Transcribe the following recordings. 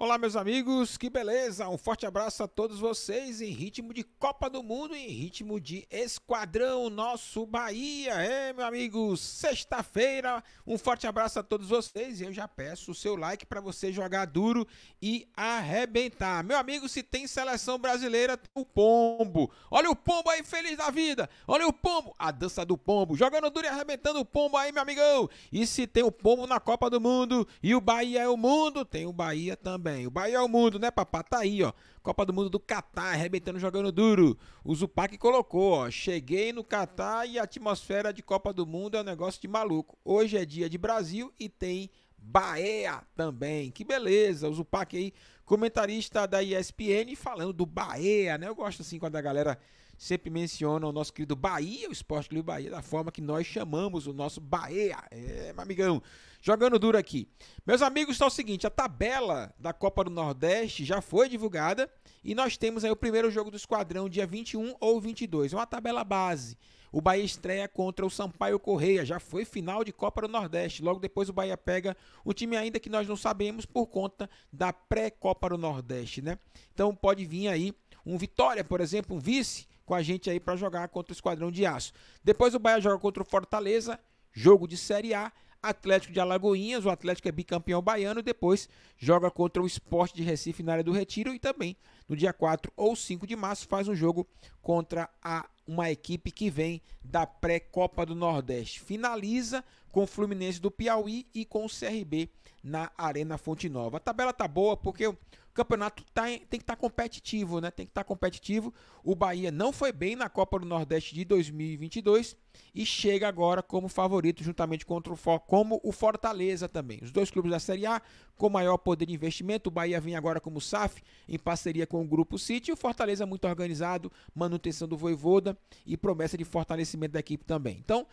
Olá, meus amigos, que beleza! Um forte abraço a todos vocês em ritmo de Copa do Mundo, em ritmo de Esquadrão Nosso Bahia. É, meu amigo, sexta-feira. Um forte abraço a todos vocês e eu já peço o seu like para você jogar duro e arrebentar. Meu amigo, se tem seleção brasileira, tem o pombo. Olha o pombo aí, feliz da vida. Olha o pombo, a dança do pombo, jogando duro e arrebentando o pombo aí, meu amigão. E se tem o pombo na Copa do Mundo e o Bahia é o mundo, tem o Bahia também o Bahia é o mundo, né, papá? Tá aí, ó. Copa do Mundo do Catar, arrebentando, jogando duro. O Zupac colocou, ó. Cheguei no Catar e a atmosfera de Copa do Mundo é um negócio de maluco. Hoje é dia de Brasil e tem Bahia também. Que beleza. O Zupac aí, comentarista da ESPN, falando do Bahia, né? Eu gosto assim quando a galera sempre menciona o nosso querido Bahia, o Esporte Clube Bahia, da forma que nós chamamos o nosso Bahia. É, meu amigão jogando duro aqui. Meus amigos, está o seguinte: a tabela da Copa do Nordeste já foi divulgada e nós temos aí o primeiro jogo do esquadrão, dia 21 ou 22. É uma tabela base. O Bahia estreia contra o Sampaio Correia, já foi final de Copa do Nordeste. Logo depois o Bahia pega o time ainda que nós não sabemos por conta da pré-Copa do Nordeste, né? Então pode vir aí um Vitória, por exemplo, um vice com a gente aí para jogar contra o Esquadrão de Aço. Depois o Bahia joga contra o Fortaleza, jogo de Série A. Atlético de Alagoinhas, o Atlético é bicampeão baiano, depois joga contra o Esporte de Recife na área do Retiro e também no dia 4 ou 5 de março faz um jogo contra a uma equipe que vem da pré-Copa do Nordeste. Finaliza com o Fluminense do Piauí e com o CRB na Arena Fonte Nova. A tabela tá boa porque o campeonato tá, tem que estar tá competitivo, né? Tem que estar tá competitivo. O Bahia não foi bem na Copa do Nordeste de 2022 e chega agora como favorito juntamente contra o como o Fortaleza também. Os dois clubes da Série A com maior poder de investimento. O Bahia vem agora como SAF em parceria com o Grupo City. E o Fortaleza muito organizado, manutenção do Voivoda e promessa de fortalecimento da equipe também. Então,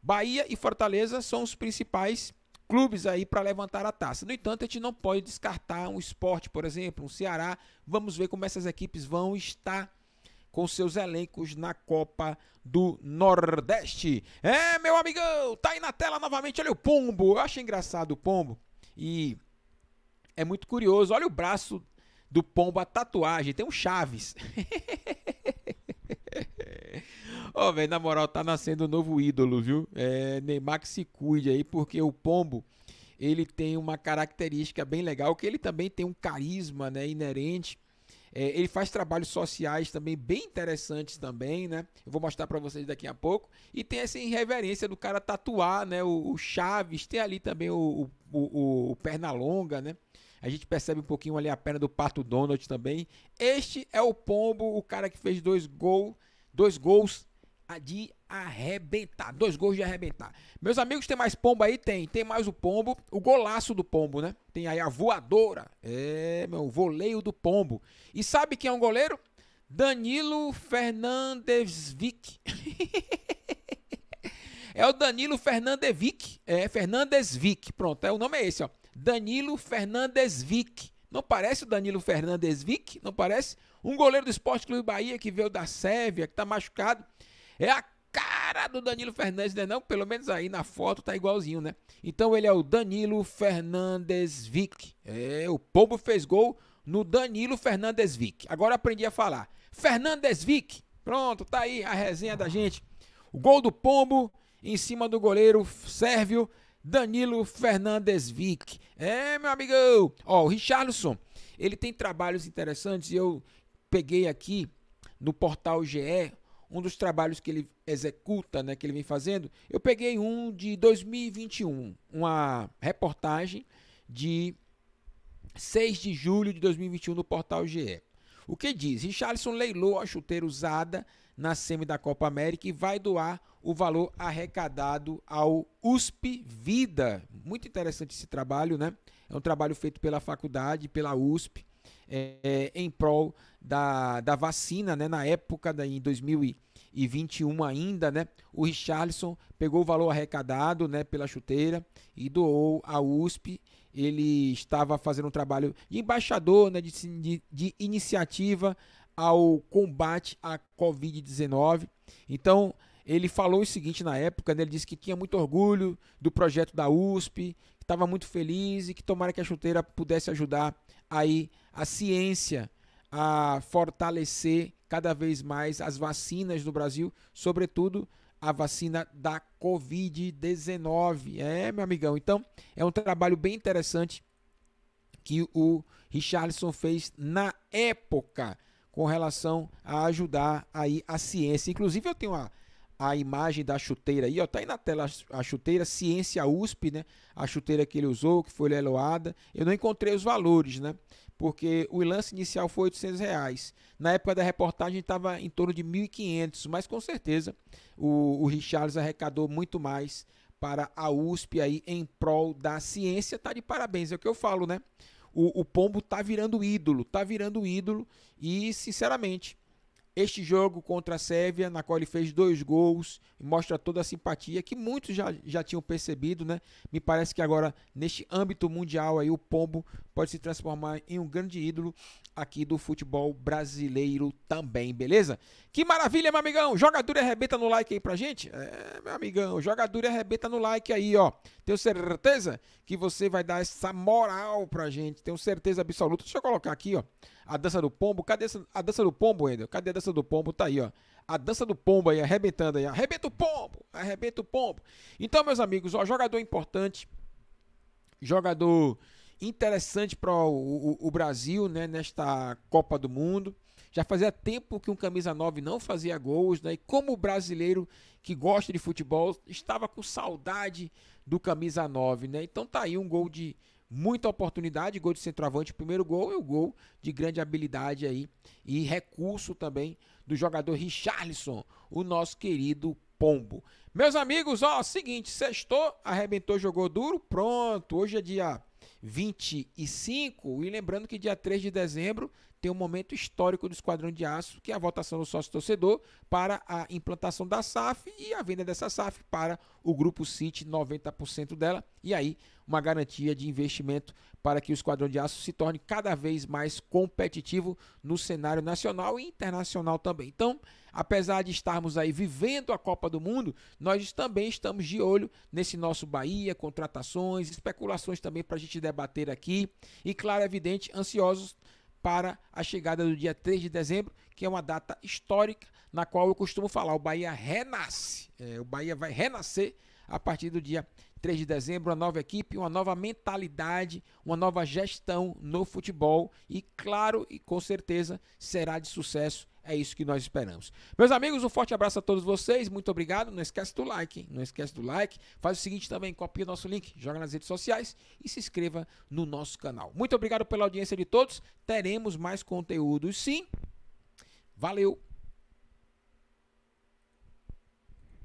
Bahia e Fortaleza são os principais clubes aí para levantar a taça. No entanto, a gente não pode descartar um esporte, por exemplo, um Ceará. Vamos ver como essas equipes vão estar com seus elencos na Copa do Nordeste. É, meu amigão, tá aí na tela novamente. Olha o pombo. Eu acho engraçado o pombo. E é muito curioso. Olha o braço do pombo, a tatuagem. Tem um Chaves. Ó, oh, velho, na moral, tá nascendo um novo ídolo, viu? É, Neymar que se cuide aí, porque o Pombo, ele tem uma característica bem legal, que ele também tem um carisma, né, inerente. É, ele faz trabalhos sociais também bem interessantes também, né? Eu vou mostrar para vocês daqui a pouco. E tem essa irreverência do cara tatuar, né? O, o Chaves, tem ali também o, o, o, o Pernalonga, né? A gente percebe um pouquinho ali a perna do Pato Donald também. Este é o Pombo, o cara que fez dois gol dois gols de arrebentar. Dois gols de arrebentar. Meus amigos, tem mais pombo aí? Tem. Tem mais o pombo. O golaço do pombo, né? Tem aí a voadora. É, meu, voleio do pombo. E sabe quem é um goleiro? Danilo Fernandes é o Danilo Fernandes É, Fernandes Pronto, é, o nome é esse, ó. Danilo Fernandes Não parece o Danilo Fernandes Não parece? Um goleiro do Esporte Clube Bahia que veio da Sérvia, que está machucado é a cara do Danilo Fernandes, né? Não, pelo menos aí na foto tá igualzinho, né? Então ele é o Danilo Fernandes Vic. É, o Pombo fez gol no Danilo Fernandes Vic. Agora aprendi a falar. Fernandes Vic. Pronto, tá aí a resenha da gente. O gol do Pombo em cima do goleiro sérvio Danilo Fernandes Vic. É, meu amigão. Ó, o Richarlison, ele tem trabalhos interessantes e eu peguei aqui no portal GE um dos trabalhos que ele executa, né, que ele vem fazendo, eu peguei um de 2021, uma reportagem de 6 de julho de 2021 no portal GE. O que diz? Richarlison leilou a chuteira usada na semi da Copa América e vai doar o valor arrecadado ao USP Vida. Muito interessante esse trabalho, né? É um trabalho feito pela faculdade, pela USP, é, é, em prol da, da vacina, né? Na época, da, em 2000 e, e 21 ainda, né? O Richarlison pegou o valor arrecadado, né, pela chuteira e doou à USP. Ele estava fazendo um trabalho de embaixador, né, de, de, de iniciativa ao combate à Covid-19. Então, ele falou o seguinte na época, né? ele disse que tinha muito orgulho do projeto da USP, que estava muito feliz e que tomara que a chuteira pudesse ajudar aí a ciência a fortalecer cada vez mais as vacinas no Brasil, sobretudo a vacina da Covid-19. É, meu amigão. Então, é um trabalho bem interessante que o Richardson fez na época com relação a ajudar aí a ciência. Inclusive, eu tenho uma a imagem da chuteira aí, ó, tá aí na tela a chuteira Ciência USP, né? A chuteira que ele usou, que foi leiloada. Eu não encontrei os valores, né? Porque o lance inicial foi 800 reais. Na época da reportagem estava em torno de 1.500, mas com certeza o, o Richards arrecadou muito mais para a USP aí em prol da ciência. Tá de parabéns, é o que eu falo, né? O, o pombo tá virando ídolo, tá virando ídolo e, sinceramente, este jogo contra a Sérvia, na qual ele fez dois gols, mostra toda a simpatia que muitos já, já tinham percebido, né? Me parece que agora, neste âmbito mundial, aí, o Pombo pode se transformar em um grande ídolo aqui do futebol brasileiro também, beleza? Que maravilha, meu amigão! e arrebenta no like aí pra gente? É, meu amigão, e arrebenta no like aí, ó. Tenho certeza que você vai dar essa moral pra gente, tenho certeza absoluta. Deixa eu colocar aqui, ó. A dança do pombo, cadê essa, a dança do pombo, ainda? Cadê a dança do pombo? Tá aí, ó. A dança do pombo aí, arrebentando aí. Arrebenta o pombo! Arrebenta o pombo! Então, meus amigos, ó, jogador importante, jogador interessante para o, o, o, Brasil, né, nesta Copa do Mundo. Já fazia tempo que um camisa 9 não fazia gols, né? E como brasileiro que gosta de futebol, estava com saudade do camisa 9, né? Então tá aí um gol de muita oportunidade, gol de centroavante, primeiro gol e o gol de grande habilidade aí e recurso também do jogador Richarlison, o nosso querido Pombo. Meus amigos, ó, seguinte, sextou, arrebentou, jogou duro, pronto. Hoje é dia 25 e lembrando que dia 3 de dezembro tem um momento histórico do Esquadrão de Aço, que é a votação do sócio-torcedor para a implantação da SAF e a venda dessa SAF para o Grupo City, 90% dela. E aí, uma garantia de investimento para que o Esquadrão de Aço se torne cada vez mais competitivo no cenário nacional e internacional também. Então, apesar de estarmos aí vivendo a Copa do Mundo, nós também estamos de olho nesse nosso Bahia, contratações, especulações também para a gente debater aqui. E, claro, é evidente, ansiosos para a chegada do dia 3 de dezembro, que é uma data histórica, na qual eu costumo falar: o Bahia renasce. É, o Bahia vai renascer a partir do dia 3 de dezembro, uma nova equipe, uma nova mentalidade, uma nova gestão no futebol e, claro, e com certeza será de sucesso. É isso que nós esperamos. Meus amigos, um forte abraço a todos vocês. Muito obrigado. Não esquece do like, hein? não esquece do like. Faz o seguinte também, copia nosso link, joga nas redes sociais e se inscreva no nosso canal. Muito obrigado pela audiência de todos. Teremos mais conteúdos, sim. Valeu.